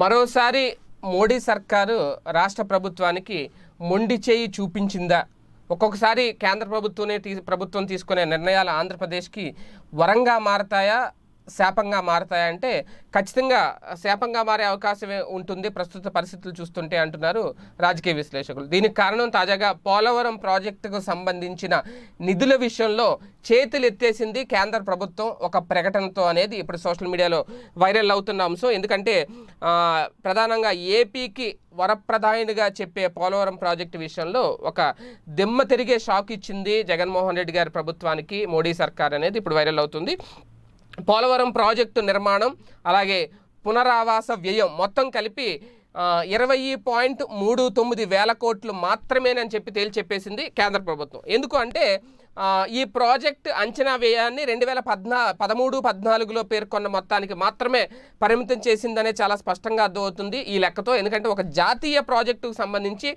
మరోసారి మోడీ సర్కారు రాష్ట్ర ప్రభుత్వానికి మొండి చేయి చూపించిందా ఒక్కొక్కసారి కేంద్ర ప్రభుత్వమే తీ ప్రభుత్వం తీసుకునే నిర్ణయాలు ఆంధ్రప్రదేశ్కి వరంగా మారతాయా శాపంగా మారతాయంటే ఖచ్చితంగా శాపంగా మారే అవకాశమే ఉంటుంది ప్రస్తుత పరిస్థితులు చూస్తుంటే అంటున్నారు రాజకీయ విశ్లేషకులు దీనికి కారణం తాజాగా పోలవరం ప్రాజెక్టుకు సంబంధించిన నిధుల విషయంలో చేతులు ఎత్తేసింది కేంద్ర ప్రభుత్వం ఒక ప్రకటనతో అనేది ఇప్పుడు సోషల్ మీడియాలో వైరల్ అవుతున్న అంశం ఎందుకంటే ప్రధానంగా ఏపీకి వరప్రధానిగా చెప్పే పోలవరం ప్రాజెక్టు విషయంలో ఒక దిమ్మ తిరిగే షాక్ ఇచ్చింది జగన్మోహన్ రెడ్డి గారి ప్రభుత్వానికి మోడీ సర్కార్ అనేది ఇప్పుడు వైరల్ అవుతుంది పోలవరం ప్రాజెక్టు నిర్మాణం అలాగే పునరావాస వ్యయం మొత్తం కలిపి ఇరవై పాయింట్ మూడు తొమ్మిది వేల కోట్లు మాత్రమేనని చెప్పి తేల్చెప్పేసింది కేంద్ర ప్రభుత్వం ఎందుకు అంటే ఈ ప్రాజెక్ట్ అంచనా వ్యయాన్ని రెండు వేల పద్నా పదమూడు పద్నాలుగులో పేర్కొన్న మొత్తానికి మాత్రమే పరిమితం చేసిందనే చాలా స్పష్టంగా అర్థమవుతుంది ఈ లెక్కతో ఎందుకంటే ఒక జాతీయ ప్రాజెక్టుకు సంబంధించి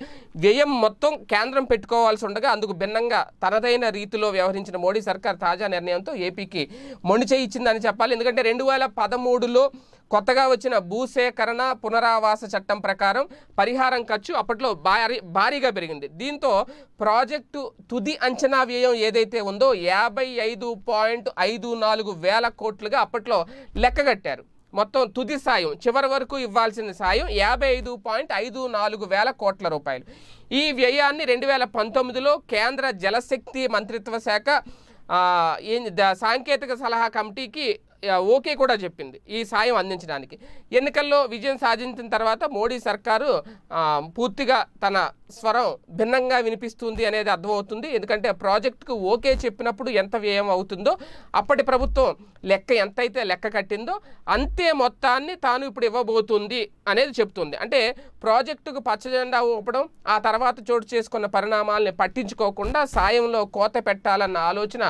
వ్యయం మొత్తం కేంద్రం పెట్టుకోవాల్సి ఉండగా అందుకు భిన్నంగా తనదైన రీతిలో వ్యవహరించిన మోడీ సర్కార్ తాజా నిర్ణయంతో ఏపీకి మొండి ఇచ్చిందని చెప్పాలి ఎందుకంటే రెండు వేల పదమూడులో కొత్తగా వచ్చిన భూసేకరణ పునరావాస చట్టం ప్రకారం పరిహారం ఖర్చు అప్పట్లో భారీ భారీగా పెరిగింది దీంతో ప్రాజెక్టు తుది అంచనా వ్యయం ఏదైతే ఉందో యాభై ఐదు పాయింట్ ఐదు నాలుగు వేల కోట్లుగా అప్పట్లో లెక్కగట్టారు మొత్తం తుది సాయం చివరి వరకు ఇవ్వాల్సిన సాయం యాభై ఐదు పాయింట్ ఐదు నాలుగు వేల కోట్ల రూపాయలు ఈ వ్యయాన్ని రెండు వేల పంతొమ్మిదిలో కేంద్ర జలశక్తి మంత్రిత్వ శాఖ సాంకేతిక సలహా కమిటీకి ఓకే కూడా చెప్పింది ఈ సాయం అందించడానికి ఎన్నికల్లో విజయం సాధించిన తర్వాత మోడీ సర్కారు పూర్తిగా తన స్వరం భిన్నంగా వినిపిస్తుంది అనేది అర్థమవుతుంది ఎందుకంటే ప్రాజెక్టుకు ఓకే చెప్పినప్పుడు ఎంత వ్యయం అవుతుందో అప్పటి ప్రభుత్వం లెక్క ఎంతైతే లెక్క కట్టిందో అంతే మొత్తాన్ని తాను ఇప్పుడు ఇవ్వబోతుంది అనేది చెప్తుంది అంటే ప్రాజెక్టుకు పచ్చజెండా ఊపడం ఆ తర్వాత చోటు చేసుకున్న పరిణామాలని పట్టించుకోకుండా సాయంలో కోత పెట్టాలన్న ఆలోచన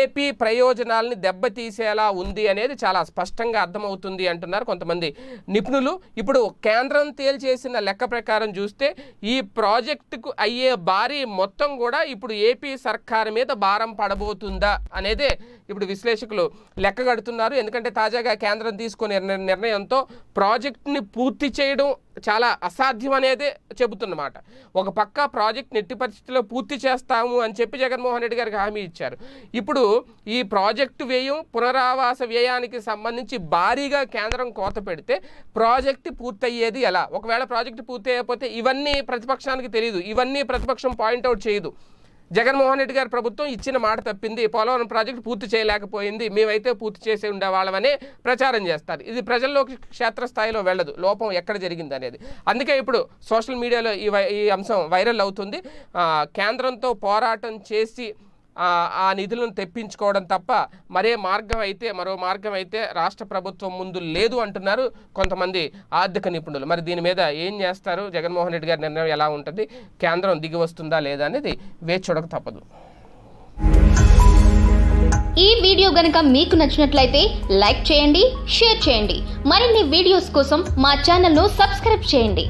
ఏపీ ప్రయోజనాలని దెబ్బతీసేలా ఉంది ఉంది అనేది చాలా స్పష్టంగా అర్థమవుతుంది అంటున్నారు కొంతమంది నిపుణులు ఇప్పుడు కేంద్రం తేల్చేసిన లెక్క ప్రకారం చూస్తే ఈ ప్రాజెక్టుకు అయ్యే భారీ మొత్తం కూడా ఇప్పుడు ఏపీ సర్కార్ మీద భారం పడబోతుందా అనేది ఇప్పుడు విశ్లేషకులు లెక్క కడుతున్నారు ఎందుకంటే తాజాగా కేంద్రం తీసుకునే నిర్ణయంతో ప్రాజెక్టుని పూర్తి చేయడం చాలా అసాధ్యం అనేది చెబుతున్నమాట ఒక పక్క ప్రాజెక్ట్ నెట్టి పరిస్థితిలో పూర్తి చేస్తాము అని చెప్పి జగన్మోహన్ రెడ్డి గారికి హామీ ఇచ్చారు ఇప్పుడు ఈ ప్రాజెక్టు వ్యయం పునరావాస వ్యయానికి సంబంధించి భారీగా కేంద్రం కోత పెడితే ప్రాజెక్టు పూర్తయ్యేది ఎలా ఒకవేళ ప్రాజెక్టు పూర్తి ఇవన్నీ ప్రతిపక్షానికి తెలియదు ఇవన్నీ ప్రతిపక్షం పాయింట్అవుట్ చేయదు జగన్మోహన్ రెడ్డి గారి ప్రభుత్వం ఇచ్చిన మాట తప్పింది పోలవరం ప్రాజెక్టు పూర్తి చేయలేకపోయింది మేమైతే పూర్తి చేసి ఉండేవాళ్ళమని ప్రచారం చేస్తారు ఇది ప్రజల్లోకి క్షేత్రస్థాయిలో వెళ్ళదు లోపం ఎక్కడ జరిగింది అనేది అందుకే ఇప్పుడు సోషల్ మీడియాలో ఈ ఈ అంశం వైరల్ అవుతుంది కేంద్రంతో పోరాటం చేసి ఆ నిధులను తెప్పించుకోవడం తప్ప మరే మార్గం అయితే మరో మార్గం అయితే రాష్ట్ర ప్రభుత్వం ముందు లేదు అంటున్నారు కొంతమంది ఆర్థిక నిపుణులు మరి దీని మీద ఏం చేస్తారు జగన్మోహన్ రెడ్డి గారి నిర్ణయం ఎలా ఉంటుంది కేంద్రం దిగి వస్తుందా లేదా అనేది వేచి చూడక తప్పదు ఈ వీడియో గనుక మీకు నచ్చినట్లయితే లైక్ చేయండి షేర్ చేయండి మరిన్ని వీడియోస్ కోసం మా ఛానల్ను సబ్స్క్రైబ్ చేయండి